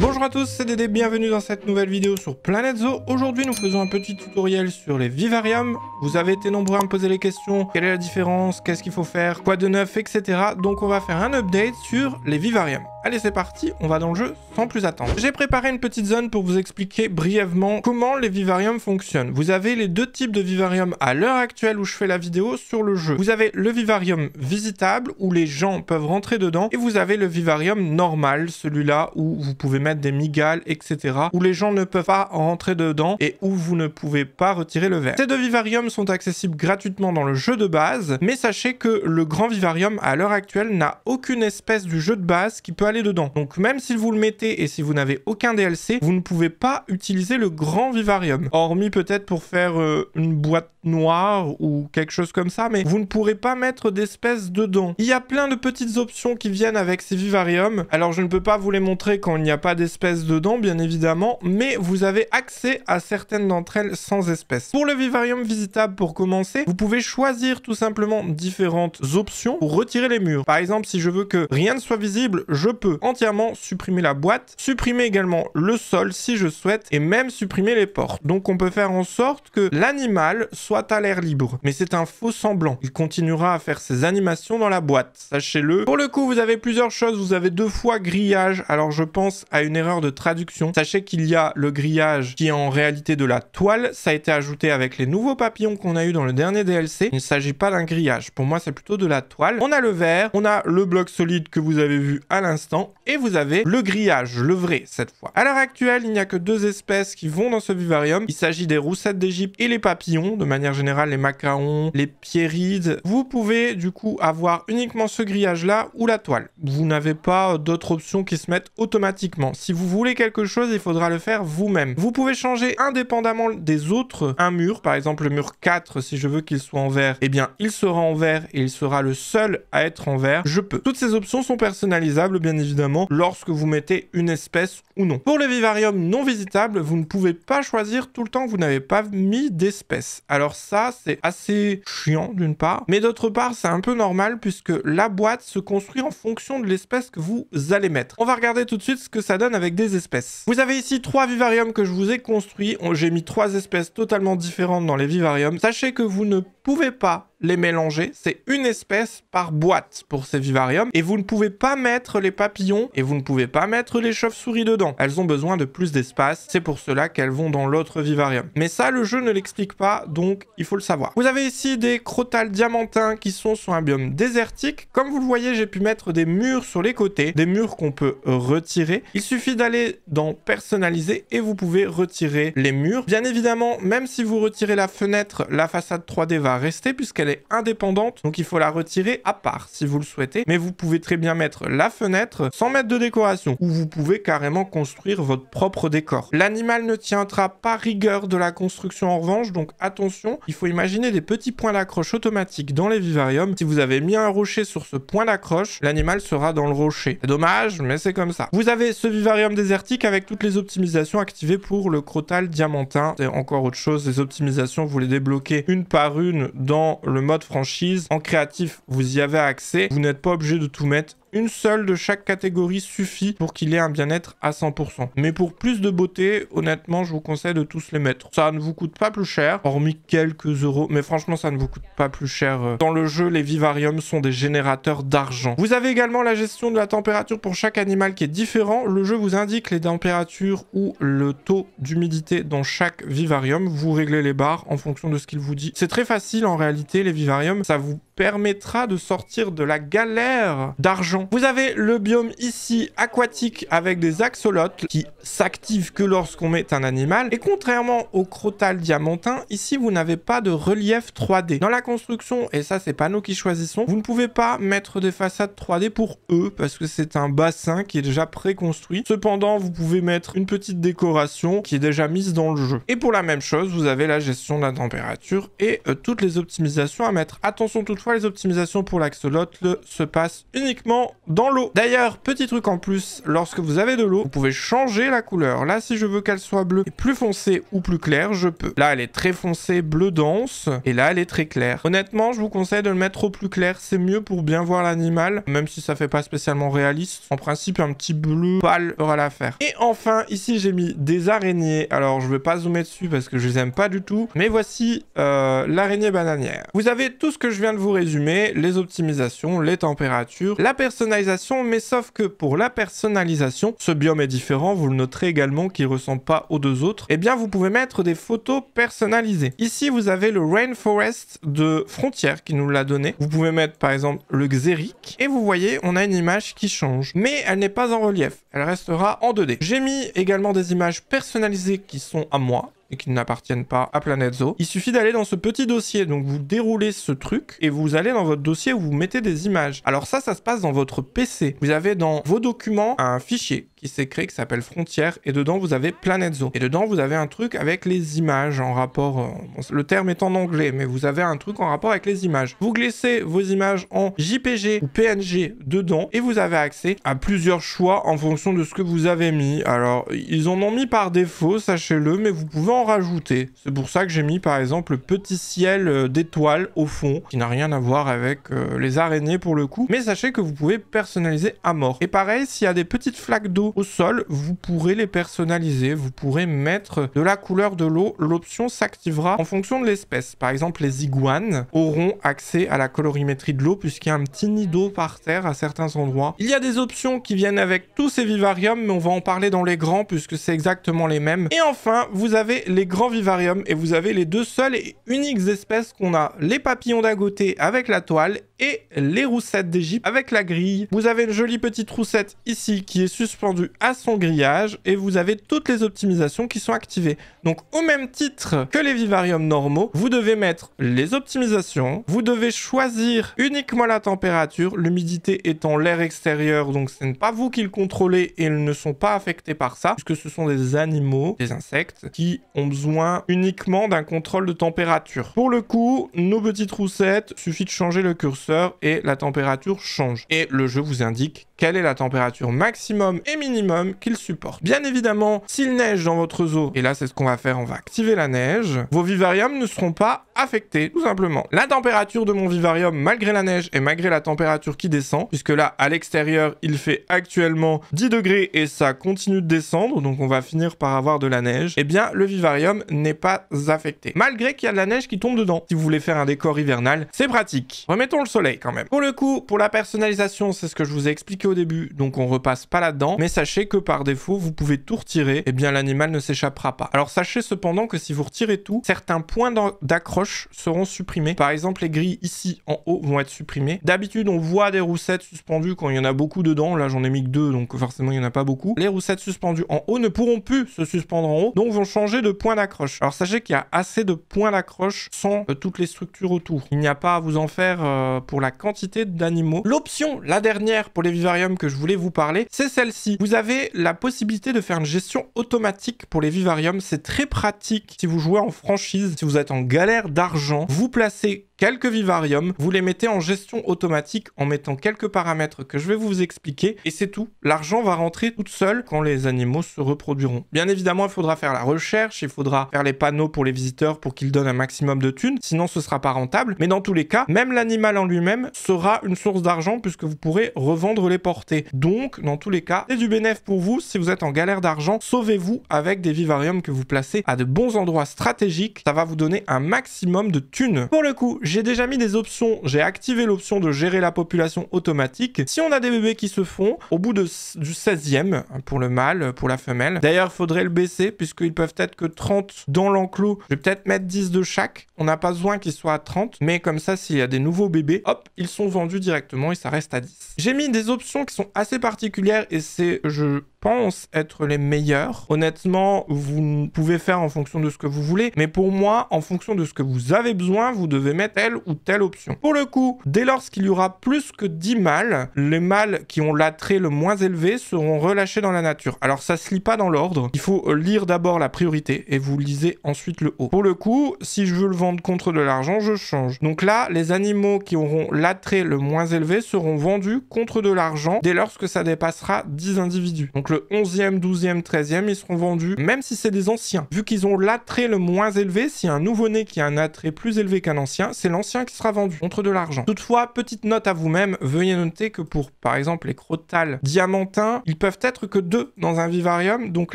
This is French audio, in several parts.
Bonjour à tous, c'est Dédé, bienvenue dans cette nouvelle vidéo sur Planet Zoo. Aujourd'hui, nous faisons un petit tutoriel sur les vivariums. Vous avez été nombreux à me poser les questions, quelle est la différence, qu'est-ce qu'il faut faire, quoi de neuf, etc. Donc on va faire un update sur les vivariums. Allez, c'est parti, on va dans le jeu sans plus attendre. J'ai préparé une petite zone pour vous expliquer brièvement comment les vivariums fonctionnent. Vous avez les deux types de vivariums à l'heure actuelle où je fais la vidéo sur le jeu. Vous avez le vivarium visitable où les gens peuvent rentrer dedans et vous avez le vivarium normal, celui-là où vous pouvez mettre des migales, etc. où les gens ne peuvent pas rentrer dedans et où vous ne pouvez pas retirer le verre. Ces deux vivariums sont accessibles gratuitement dans le jeu de base, mais sachez que le grand vivarium à l'heure actuelle n'a aucune espèce du jeu de base qui peut aller dedans. Donc même si vous le mettez et si vous n'avez aucun DLC, vous ne pouvez pas utiliser le grand vivarium. Hormis peut-être pour faire euh, une boîte noire ou quelque chose comme ça, mais vous ne pourrez pas mettre d'espèces dedans. Il y a plein de petites options qui viennent avec ces vivariums. Alors je ne peux pas vous les montrer quand il n'y a pas d'espèces dedans, bien évidemment, mais vous avez accès à certaines d'entre elles sans espèces. Pour le vivarium visitable, pour commencer, vous pouvez choisir tout simplement différentes options pour retirer les murs. Par exemple, si je veux que rien ne soit visible, je Peut entièrement supprimer la boîte, supprimer également le sol si je souhaite, et même supprimer les portes. Donc on peut faire en sorte que l'animal soit à l'air libre. Mais c'est un faux semblant. Il continuera à faire ses animations dans la boîte, sachez-le. Pour le coup, vous avez plusieurs choses. Vous avez deux fois grillage. Alors je pense à une erreur de traduction. Sachez qu'il y a le grillage qui est en réalité de la toile. Ça a été ajouté avec les nouveaux papillons qu'on a eu dans le dernier DLC. Il ne s'agit pas d'un grillage. Pour moi, c'est plutôt de la toile. On a le verre, on a le bloc solide que vous avez vu à l'instant et vous avez le grillage, le vrai cette fois. À l'heure actuelle, il n'y a que deux espèces qui vont dans ce vivarium. Il s'agit des roussettes d'Égypte et les papillons, de manière générale les macarons, les pierrides. Vous pouvez du coup avoir uniquement ce grillage là ou la toile. Vous n'avez pas d'autres options qui se mettent automatiquement. Si vous voulez quelque chose, il faudra le faire vous-même. Vous pouvez changer indépendamment des autres un mur, par exemple le mur 4, si je veux qu'il soit en vert, eh bien il sera en vert et il sera le seul à être en vert. Je peux. Toutes ces options sont personnalisables bien évidemment, lorsque vous mettez une espèce ou non. Pour les vivariums non visitables, vous ne pouvez pas choisir tout le temps que vous n'avez pas mis d'espèce. Alors ça, c'est assez chiant d'une part, mais d'autre part, c'est un peu normal puisque la boîte se construit en fonction de l'espèce que vous allez mettre. On va regarder tout de suite ce que ça donne avec des espèces. Vous avez ici trois vivariums que je vous ai construits. J'ai mis trois espèces totalement différentes dans les vivariums. Sachez que vous ne vous pouvez pas les mélanger. C'est une espèce par boîte pour ces vivariums. Et vous ne pouvez pas mettre les papillons et vous ne pouvez pas mettre les chauves-souris dedans. Elles ont besoin de plus d'espace. C'est pour cela qu'elles vont dans l'autre vivarium. Mais ça, le jeu ne l'explique pas, donc il faut le savoir. Vous avez ici des crotales diamantins qui sont sur un biome désertique. Comme vous le voyez, j'ai pu mettre des murs sur les côtés, des murs qu'on peut retirer. Il suffit d'aller dans personnaliser et vous pouvez retirer les murs. Bien évidemment, même si vous retirez la fenêtre, la façade 3D va rester puisqu'elle est indépendante. Donc il faut la retirer à part si vous le souhaitez. Mais vous pouvez très bien mettre la fenêtre sans mettre de décoration. Ou vous pouvez carrément construire votre propre décor. L'animal ne tiendra pas rigueur de la construction en revanche. Donc attention, il faut imaginer des petits points d'accroche automatiques dans les vivariums. Si vous avez mis un rocher sur ce point d'accroche, l'animal sera dans le rocher. dommage, mais c'est comme ça. Vous avez ce vivarium désertique avec toutes les optimisations activées pour le crotal diamantin. C'est encore autre chose, les optimisations, vous les débloquez une par une dans le mode franchise. En créatif, vous y avez accès. Vous n'êtes pas obligé de tout mettre une seule de chaque catégorie suffit pour qu'il ait un bien-être à 100%. Mais pour plus de beauté, honnêtement, je vous conseille de tous les mettre. Ça ne vous coûte pas plus cher, hormis quelques euros, mais franchement, ça ne vous coûte pas plus cher. Euh. Dans le jeu, les vivariums sont des générateurs d'argent. Vous avez également la gestion de la température pour chaque animal qui est différent. Le jeu vous indique les températures ou le taux d'humidité dans chaque vivarium. Vous réglez les barres en fonction de ce qu'il vous dit. C'est très facile en réalité, les vivariums. Ça vous permettra de sortir de la galère d'argent. Vous avez le biome ici aquatique avec des axolotes qui s'activent que lorsqu'on met un animal. Et contrairement au crotal diamantin, ici vous n'avez pas de relief 3D. Dans la construction, et ça c'est pas nous qui choisissons, vous ne pouvez pas mettre des façades 3D pour eux parce que c'est un bassin qui est déjà préconstruit. Cependant, vous pouvez mettre une petite décoration qui est déjà mise dans le jeu. Et pour la même chose, vous avez la gestion de la température et euh, toutes les optimisations à mettre. Attention toutefois les optimisations pour l'axolotl se passent uniquement dans l'eau. D'ailleurs, petit truc en plus, lorsque vous avez de l'eau, vous pouvez changer la couleur. Là, si je veux qu'elle soit bleue plus foncée ou plus claire, je peux. Là, elle est très foncée, bleu dense, et là, elle est très claire. Honnêtement, je vous conseille de le mettre au plus clair, c'est mieux pour bien voir l'animal, même si ça fait pas spécialement réaliste. En principe, un petit bleu pâle aura l'affaire. Et enfin, ici, j'ai mis des araignées. Alors, je vais pas zoomer dessus parce que je les aime pas du tout, mais voici euh, l'araignée bananière. Vous avez tout ce que je viens de vous Résumé, les optimisations, les températures, la personnalisation, mais sauf que pour la personnalisation, ce biome est différent, vous le noterez également qu'il ressemble pas aux deux autres, et eh bien vous pouvez mettre des photos personnalisées. Ici, vous avez le Rainforest de Frontières qui nous l'a donné. Vous pouvez mettre par exemple le Xeric, et vous voyez, on a une image qui change, mais elle n'est pas en relief, elle restera en 2D. J'ai mis également des images personnalisées qui sont à moi, et qui n'appartiennent pas à Planet Zoo. Il suffit d'aller dans ce petit dossier, donc vous déroulez ce truc et vous allez dans votre dossier où vous mettez des images. Alors ça, ça se passe dans votre PC. Vous avez dans vos documents un fichier qui s'est créé qui s'appelle Frontières et dedans vous avez Planet Zoo. Et dedans vous avez un truc avec les images en rapport, euh, le terme est en anglais, mais vous avez un truc en rapport avec les images. Vous glissez vos images en JPG ou PNG dedans et vous avez accès à plusieurs choix en fonction de ce que vous avez mis. Alors ils en ont mis par défaut, sachez-le, mais vous pouvez en rajouter. C'est pour ça que j'ai mis par exemple le petit ciel euh, d'étoiles au fond, qui n'a rien à voir avec euh, les araignées pour le coup. Mais sachez que vous pouvez personnaliser à mort. Et pareil, s'il y a des petites flaques d'eau au sol, vous pourrez les personnaliser, vous pourrez mettre de la couleur de l'eau. L'option s'activera en fonction de l'espèce. Par exemple, les iguanes auront accès à la colorimétrie de l'eau puisqu'il y a un petit nid d'eau par terre à certains endroits. Il y a des options qui viennent avec tous ces vivariums, mais on va en parler dans les grands puisque c'est exactement les mêmes. Et enfin, vous avez les grands vivariums et vous avez les deux seules et uniques espèces qu'on a, les papillons d'agoté avec la toile et les roussettes d'Égypte avec la grille. Vous avez une jolie petite roussette ici qui est suspendue à son grillage et vous avez toutes les optimisations qui sont activées. Donc au même titre que les vivariums normaux, vous devez mettre les optimisations, vous devez choisir uniquement la température, l'humidité étant l'air extérieur, donc ce n'est pas vous qui le contrôlez et ils ne sont pas affectés par ça, puisque ce sont des animaux, des insectes, qui ont besoin uniquement d'un contrôle de température. Pour le coup, nos petites roussettes, suffit de changer le curseur et la température change. Et le jeu vous indique quelle est la température maximum et minimum minimum qu'il supporte. Bien évidemment, s'il neige dans votre zoo, et là c'est ce qu'on va faire, on va activer la neige, vos vivariums ne seront pas affectés, tout simplement. La température de mon vivarium, malgré la neige et malgré la température qui descend, puisque là, à l'extérieur, il fait actuellement 10 degrés et ça continue de descendre, donc on va finir par avoir de la neige, eh bien, le vivarium n'est pas affecté. Malgré qu'il y a de la neige qui tombe dedans. Si vous voulez faire un décor hivernal, c'est pratique. Remettons le soleil quand même. Pour le coup, pour la personnalisation, c'est ce que je vous ai expliqué au début, donc on repasse pas là-dedans, mais sachez que par défaut, vous pouvez tout retirer, et eh bien l'animal ne s'échappera pas. Alors sachez cependant que si vous retirez tout, certains points d'accroche seront supprimés. Par exemple, les grilles ici en haut vont être supprimées. D'habitude, on voit des roussettes suspendues quand il y en a beaucoup dedans. Là, j'en ai mis que deux, donc forcément, il n'y en a pas beaucoup. Les roussettes suspendues en haut ne pourront plus se suspendre en haut, donc vont changer de point d'accroche. Alors sachez qu'il y a assez de points d'accroche sans euh, toutes les structures autour. Il n'y a pas à vous en faire euh, pour la quantité d'animaux. L'option, la dernière pour les vivariums que je voulais vous parler, c'est celle-ci. Vous avez la possibilité de faire une gestion automatique pour les vivariums. C'est très pratique si vous jouez en franchise, si vous êtes en galère d'argent. Vous placez quelques vivariums, vous les mettez en gestion automatique en mettant quelques paramètres que je vais vous expliquer et c'est tout. L'argent va rentrer toute seule quand les animaux se reproduiront. Bien évidemment, il faudra faire la recherche, il faudra faire les panneaux pour les visiteurs pour qu'ils donnent un maximum de thunes, sinon ce sera pas rentable. Mais dans tous les cas, même l'animal en lui-même sera une source d'argent puisque vous pourrez revendre les portées. Donc, dans tous les cas, c'est du bénéfice pour vous. Si vous êtes en galère d'argent, sauvez-vous avec des vivariums que vous placez à de bons endroits stratégiques. Ça va vous donner un maximum de thunes. Pour le coup, j'ai déjà mis des options, j'ai activé l'option de gérer la population automatique. Si on a des bébés qui se font, au bout du 16e, hein, pour le mâle, pour la femelle. D'ailleurs, faudrait le baisser, puisqu'ils peuvent être que 30 dans l'enclos. Je vais peut-être mettre 10 de chaque. On n'a pas besoin qu'ils soient à 30, mais comme ça, s'il y a des nouveaux bébés, hop, ils sont vendus directement et ça reste à 10. J'ai mis des options qui sont assez particulières et c'est... Je pense être les meilleurs. Honnêtement, vous pouvez faire en fonction de ce que vous voulez, mais pour moi, en fonction de ce que vous avez besoin, vous devez mettre telle ou telle option. Pour le coup, dès lors qu'il y aura plus que 10 mâles, les mâles qui ont l'attrait le moins élevé seront relâchés dans la nature. Alors ça se lit pas dans l'ordre, il faut euh, lire d'abord la priorité et vous lisez ensuite le haut. Pour le coup, si je veux le vendre contre de l'argent, je change. Donc là, les animaux qui auront l'attrait le moins élevé seront vendus contre de l'argent dès lors que ça dépassera 10 individus le 11e, 12e, 13e, ils seront vendus, même si c'est des anciens. Vu qu'ils ont l'attrait le moins élevé, si un nouveau-né qui a un attrait plus élevé qu'un ancien, c'est l'ancien qui sera vendu contre de l'argent. Toutefois, petite note à vous-même, veuillez noter que pour, par exemple, les crotales diamantins, ils peuvent être que deux dans un vivarium, donc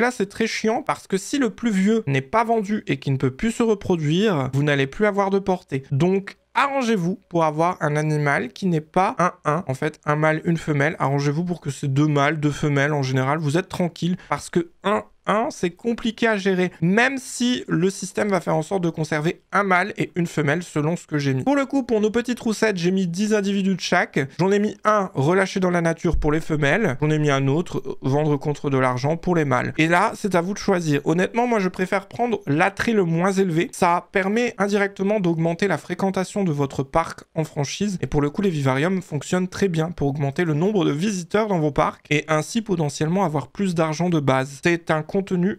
là c'est très chiant parce que si le plus vieux n'est pas vendu et qui ne peut plus se reproduire, vous n'allez plus avoir de portée. Donc arrangez-vous pour avoir un animal qui n'est pas un 1, en fait, un mâle, une femelle. Arrangez-vous pour que ces deux mâles, deux femelles, en général, vous êtes tranquille parce que un un, c'est compliqué à gérer, même si le système va faire en sorte de conserver un mâle et une femelle selon ce que j'ai mis. Pour le coup, pour nos petites roussettes, j'ai mis 10 individus de chaque. J'en ai mis un relâché dans la nature pour les femelles. J'en ai mis un autre euh, vendre contre de l'argent pour les mâles. Et là, c'est à vous de choisir. Honnêtement, moi, je préfère prendre l'attrait le moins élevé. Ça permet indirectement d'augmenter la fréquentation de votre parc en franchise. Et pour le coup, les vivariums fonctionnent très bien pour augmenter le nombre de visiteurs dans vos parcs et ainsi potentiellement avoir plus d'argent de base. C'est un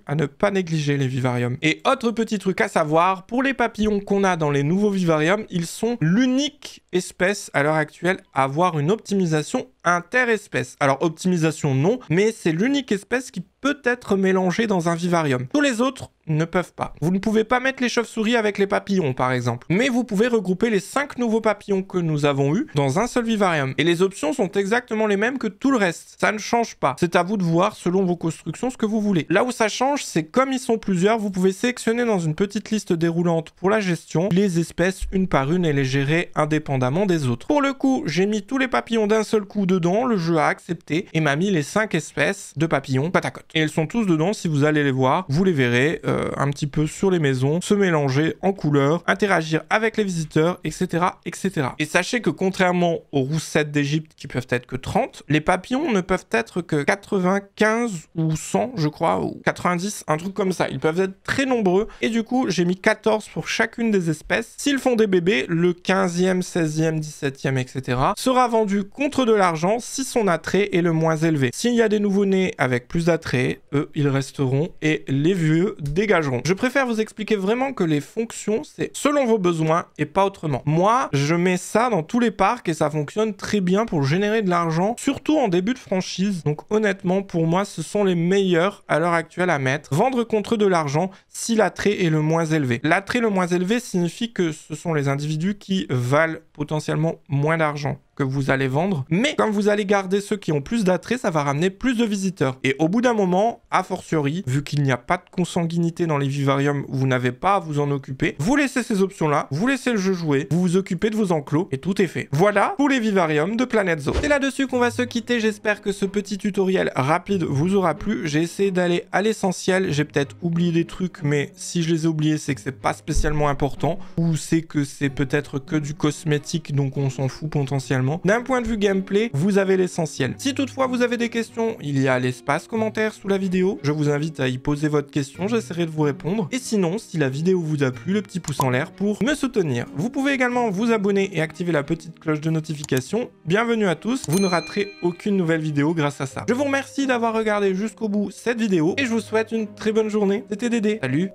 à ne pas négliger les vivariums. Et autre petit truc à savoir, pour les papillons qu'on a dans les nouveaux vivariums, ils sont l'unique espèce à l'heure actuelle à avoir une optimisation inter inter-espèce. Alors optimisation non, mais c'est l'unique espèce qui peut être mélangée dans un vivarium. Tous les autres ne peuvent pas. Vous ne pouvez pas mettre les chauves-souris avec les papillons, par exemple. Mais vous pouvez regrouper les 5 nouveaux papillons que nous avons eus dans un seul vivarium. Et les options sont exactement les mêmes que tout le reste. Ça ne change pas. C'est à vous de voir, selon vos constructions, ce que vous voulez. Là où ça change, c'est comme ils sont plusieurs, vous pouvez sélectionner dans une petite liste déroulante pour la gestion les espèces une par une et les gérer indépendamment des autres. Pour le coup, j'ai mis tous les papillons d'un seul coup dedans, le jeu a accepté et m'a mis les 5 espèces de papillons côte. Et elles sont tous dedans, si vous allez les voir, vous les verrez. Euh, euh, un petit peu sur les maisons, se mélanger en couleurs, interagir avec les visiteurs, etc., etc. Et sachez que contrairement aux roussettes d'Égypte qui peuvent être que 30, les papillons ne peuvent être que 95 ou 100, je crois, ou 90, un truc comme ça. Ils peuvent être très nombreux. Et du coup, j'ai mis 14 pour chacune des espèces. S'ils font des bébés, le 15e, 16e, 17e, etc., sera vendu contre de l'argent si son attrait est le moins élevé. S'il y a des nouveaux nés avec plus d'attrait, eux, ils resteront. Et les vieux, dès je préfère vous expliquer vraiment que les fonctions, c'est selon vos besoins et pas autrement. Moi, je mets ça dans tous les parcs et ça fonctionne très bien pour générer de l'argent, surtout en début de franchise. Donc honnêtement, pour moi, ce sont les meilleurs à l'heure actuelle à mettre. Vendre contre de l'argent si l'attrait est le moins élevé. L'attrait le moins élevé signifie que ce sont les individus qui valent potentiellement moins d'argent que vous allez vendre. Mais comme vous allez garder ceux qui ont plus d'attrait, ça va ramener plus de visiteurs. Et au bout d'un moment, a fortiori, vu qu'il n'y a pas de consanguinité dans les vivariums, vous n'avez pas à vous en occuper. Vous laissez ces options-là, vous laissez le jeu jouer, vous vous occupez de vos enclos et tout est fait. Voilà pour les vivariums de Planet Zoo. C'est là-dessus qu'on va se quitter. J'espère que ce petit tutoriel rapide vous aura plu. J'ai essayé d'aller à l'essentiel. J'ai peut-être oublié des trucs, mais si je les ai oubliés, c'est que c'est pas spécialement important ou c'est que c'est peut-être que du cosmétique donc on s'en fout potentiellement. D'un point de vue gameplay, vous avez l'essentiel. Si toutefois vous avez des questions, il y a l'espace commentaire sous la vidéo. Je vous invite à y poser votre question, j'essaierai de vous répondre. Et sinon, si la vidéo vous a plu, le petit pouce en l'air pour me soutenir. Vous pouvez également vous abonner et activer la petite cloche de notification. Bienvenue à tous, vous ne raterez aucune nouvelle vidéo grâce à ça. Je vous remercie d'avoir regardé jusqu'au bout cette vidéo et je vous souhaite une très bonne journée. C'était Dédé, salut